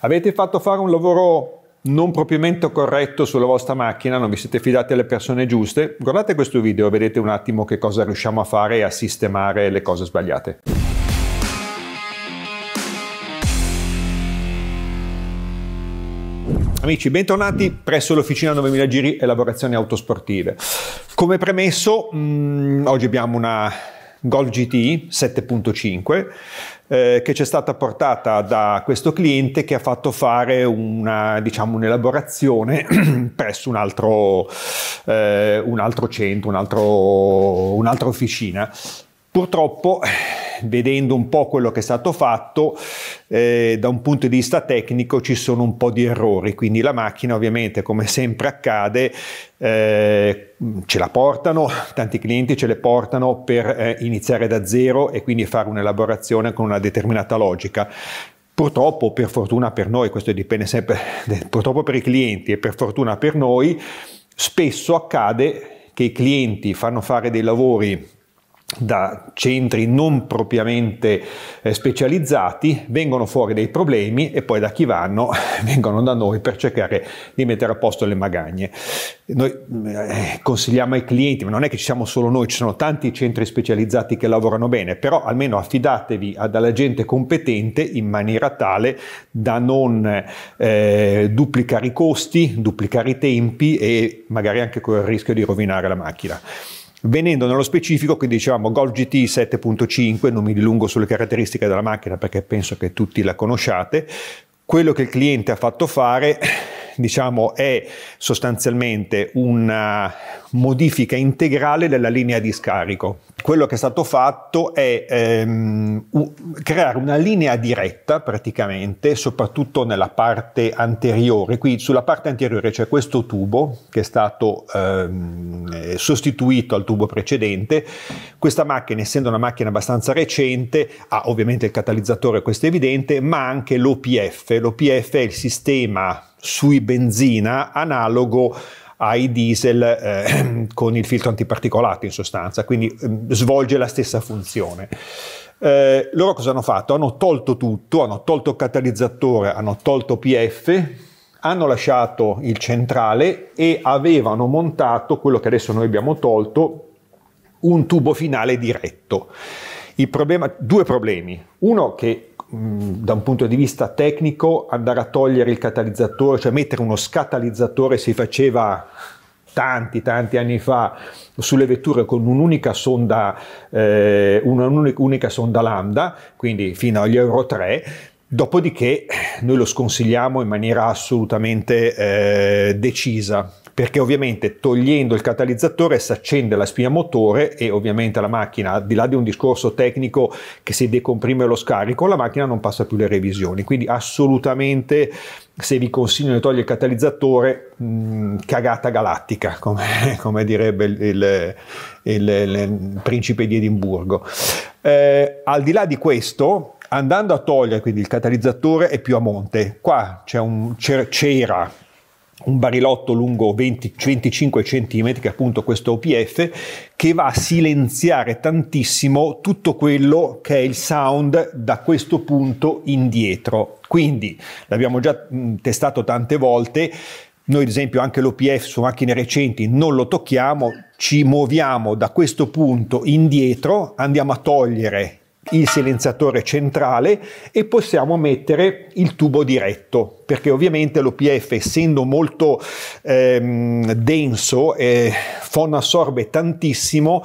Avete fatto fare un lavoro non propriamente corretto sulla vostra macchina, non vi siete fidati alle persone giuste, guardate questo video vedete un attimo che cosa riusciamo a fare e a sistemare le cose sbagliate. Amici, bentornati presso l'Officina 9000 Giri e Lavorazioni Autosportive. Come premesso, mh, mm, oggi abbiamo una Gol GT 7.5 eh, che ci è stata portata da questo cliente che ha fatto fare una, diciamo, un'elaborazione presso un altro, eh, un altro centro, un altro, un'altra officina. Purtroppo vedendo un po' quello che è stato fatto, eh, da un punto di vista tecnico ci sono un po' di errori, quindi la macchina ovviamente come sempre accade eh, ce la portano, tanti clienti ce le portano per eh, iniziare da zero e quindi fare un'elaborazione con una determinata logica. Purtroppo, per fortuna per noi, questo dipende sempre, purtroppo per i clienti e per fortuna per noi, spesso accade che i clienti fanno fare dei lavori da centri non propriamente eh, specializzati, vengono fuori dei problemi e poi da chi vanno vengono da noi per cercare di mettere a posto le magagne. Noi eh, consigliamo ai clienti, ma non è che ci siamo solo noi, ci sono tanti centri specializzati che lavorano bene, però almeno affidatevi alla gente competente in maniera tale da non eh, duplicare i costi, duplicare i tempi e magari anche con il rischio di rovinare la macchina. Venendo nello specifico, quindi dicevamo Golf GT 7.5, non mi dilungo sulle caratteristiche della macchina perché penso che tutti la conosciate, quello che il cliente ha fatto fare diciamo, è sostanzialmente una modifica integrale della linea di scarico. Quello che è stato fatto è ehm, creare una linea diretta praticamente, soprattutto nella parte anteriore. Qui sulla parte anteriore c'è questo tubo che è stato ehm, sostituito al tubo precedente. Questa macchina, essendo una macchina abbastanza recente, ha ovviamente il catalizzatore, questo è evidente, ma anche l'OPF. L'OPF è il sistema sui benzina analogo ai diesel eh, con il filtro antiparticolato in sostanza, quindi ehm, svolge la stessa funzione. Eh, loro cosa hanno fatto? Hanno tolto tutto, hanno tolto il catalizzatore, hanno tolto PF, hanno lasciato il centrale e avevano montato quello che adesso noi abbiamo tolto, un tubo finale diretto. Problema, due problemi. Uno che da un punto di vista tecnico andare a togliere il catalizzatore, cioè mettere uno scatalizzatore si faceva tanti tanti anni fa sulle vetture con un'unica sonda, eh, un'unica sonda lambda, quindi fino agli Euro 3, Dopodiché noi lo sconsigliamo in maniera assolutamente eh, decisa perché ovviamente togliendo il catalizzatore si accende la spina motore e ovviamente la macchina, al di là di un discorso tecnico che si decomprime lo scarico, la macchina non passa più le revisioni, quindi assolutamente se vi consiglio di togliere il catalizzatore, mh, mm, cagata galattica, come, come direbbe il, il, il, il, principe di Edimburgo. Eh, al di là di questo, Andando a togliere quindi il catalizzatore è più a monte, qua un, c'era un barilotto lungo 20, 25 cm, che è appunto questo OPF, che va a silenziare tantissimo tutto quello che è il sound da questo punto indietro. Quindi l'abbiamo già testato tante volte, noi ad esempio anche l'OPF su macchine recenti non lo tocchiamo, ci muoviamo da questo punto indietro, andiamo a togliere il silenziatore centrale e possiamo mettere il tubo diretto perché ovviamente l'OPF essendo molto ehm, denso eh, assorbe tantissimo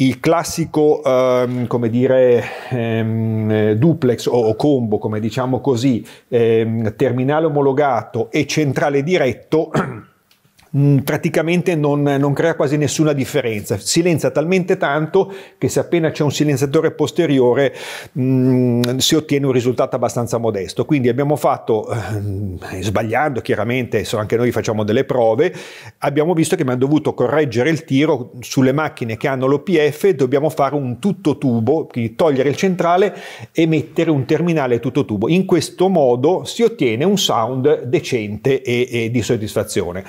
il classico ehm, come dire ehm, duplex o, o, combo come diciamo così ehm, terminale omologato e centrale diretto Mm, praticamente non, non, crea quasi nessuna differenza. Silenzia talmente tanto che se appena c'è un silenziatore posteriore mh, mm, si ottiene un risultato abbastanza modesto. Quindi abbiamo fatto, mh, ehm, sbagliando chiaramente, anche noi facciamo delle prove, abbiamo visto che abbiamo dovuto correggere il tiro sulle macchine che hanno l'OPF, dobbiamo fare un tutto tubo, quindi togliere il centrale e mettere un terminale tutto tubo. In questo modo si ottiene un sound decente e, e di soddisfazione.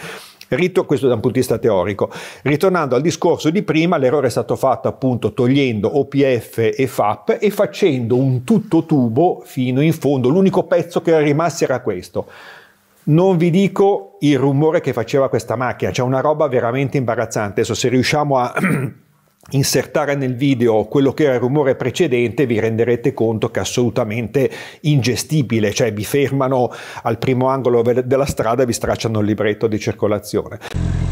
Rito, questo da un punto di vista teorico. Ritornando al discorso di prima, l'errore è stato fatto appunto togliendo OPF e FAP e facendo un tutto tubo fino in fondo. L'unico pezzo che era rimasto era questo. Non vi dico il rumore che faceva questa macchina, c'è cioè una roba veramente imbarazzante. Adesso se riusciamo a insertare nel video quello che era il rumore precedente vi renderete conto che è assolutamente ingestibile, cioè vi fermano al primo angolo della strada e vi stracciano il libretto di circolazione.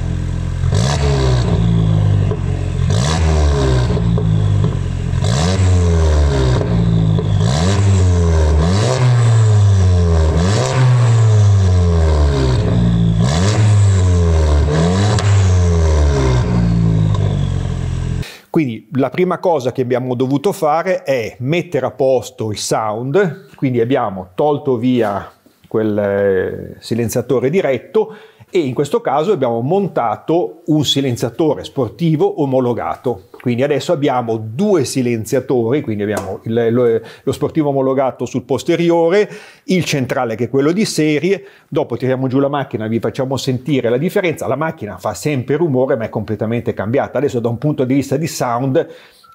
la prima cosa che abbiamo dovuto fare è mettere a posto il sound, quindi abbiamo tolto via quel eh, silenziatore diretto e in questo caso abbiamo montato un silenziatore sportivo omologato. Quindi adesso abbiamo due silenziatori, quindi abbiamo il, lo, lo, sportivo omologato sul posteriore, il centrale che è quello di serie, dopo tiriamo giù la macchina, vi facciamo sentire la differenza, la macchina fa sempre rumore ma è completamente cambiata, adesso da un punto di vista di sound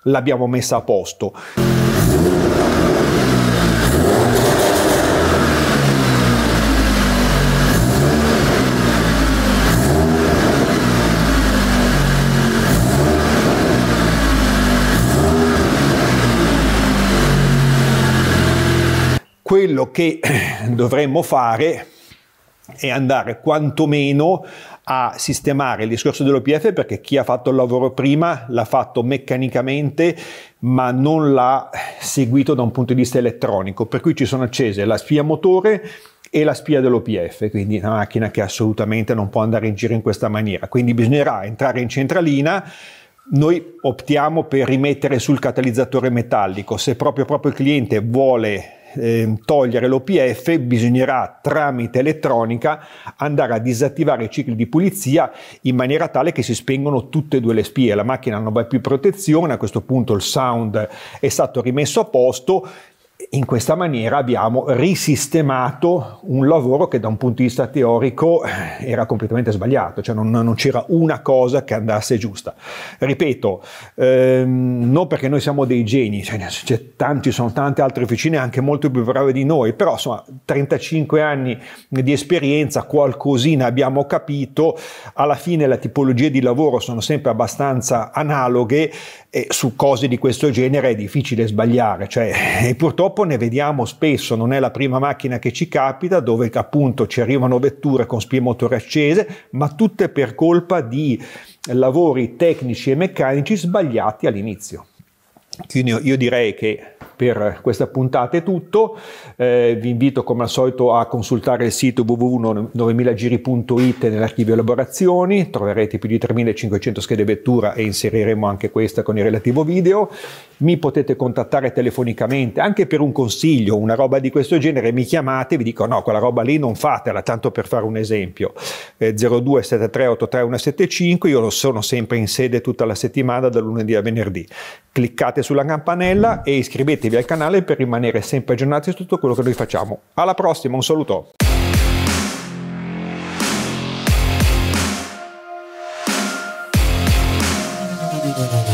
l'abbiamo messa a posto. quello che dovremmo fare è andare quantomeno a sistemare il discorso dell'OPF perché chi ha fatto il lavoro prima l'ha fatto meccanicamente ma non l'ha seguito da un punto di vista elettronico per cui ci sono accese la spia motore e la spia dell'OPF, quindi una macchina che assolutamente non può andare in giro in questa maniera. Quindi bisognerà entrare in centralina. Noi optiamo per rimettere sul catalizzatore metallico. Se proprio, proprio il cliente vuole Ehm, togliere l'OPF bisognerà tramite elettronica andare a disattivare i cicli di pulizia in maniera tale che si spengono tutte e due le spie, la macchina non va più in protezione, a questo punto il sound è stato rimesso a posto in questa maniera abbiamo risistemato un lavoro che da un punto di vista teorico era completamente sbagliato, cioè non, non c'era una cosa che andasse giusta. Ripeto, ehm, non perché noi siamo dei geni, cioè, tanti, sono tante altre officine anche molto più brave di noi, però insomma 35 anni di esperienza, qualcosina abbiamo capito, alla fine le tipologie di lavoro sono sempre abbastanza analoghe e su cose di questo genere è difficile sbagliare, cioè, e purtroppo purtroppo ne vediamo spesso, non è la prima macchina che ci capita, dove appunto ci arrivano vetture con spie motore accese, ma tutte per colpa di lavori tecnici e meccanici sbagliati all'inizio. Quindi io direi che per questa puntata è tutto, eh, vi invito come al solito a consultare il sito www.9000giri.it nell'archivio elaborazioni, troverete più di 3500 schede vettura e inseriremo anche questa con il relativo video, mi potete contattare telefonicamente anche per un consiglio, una roba di questo genere, mi chiamate e vi dico no, quella roba lì non fatela, tanto per fare un esempio, eh, 0273 83175, io lo sono sempre in sede tutta la settimana da lunedì a venerdì cliccate sulla campanella e iscrivetevi al canale per rimanere sempre aggiornati su tutto quello che noi facciamo. Alla prossima, un saluto! Thank you.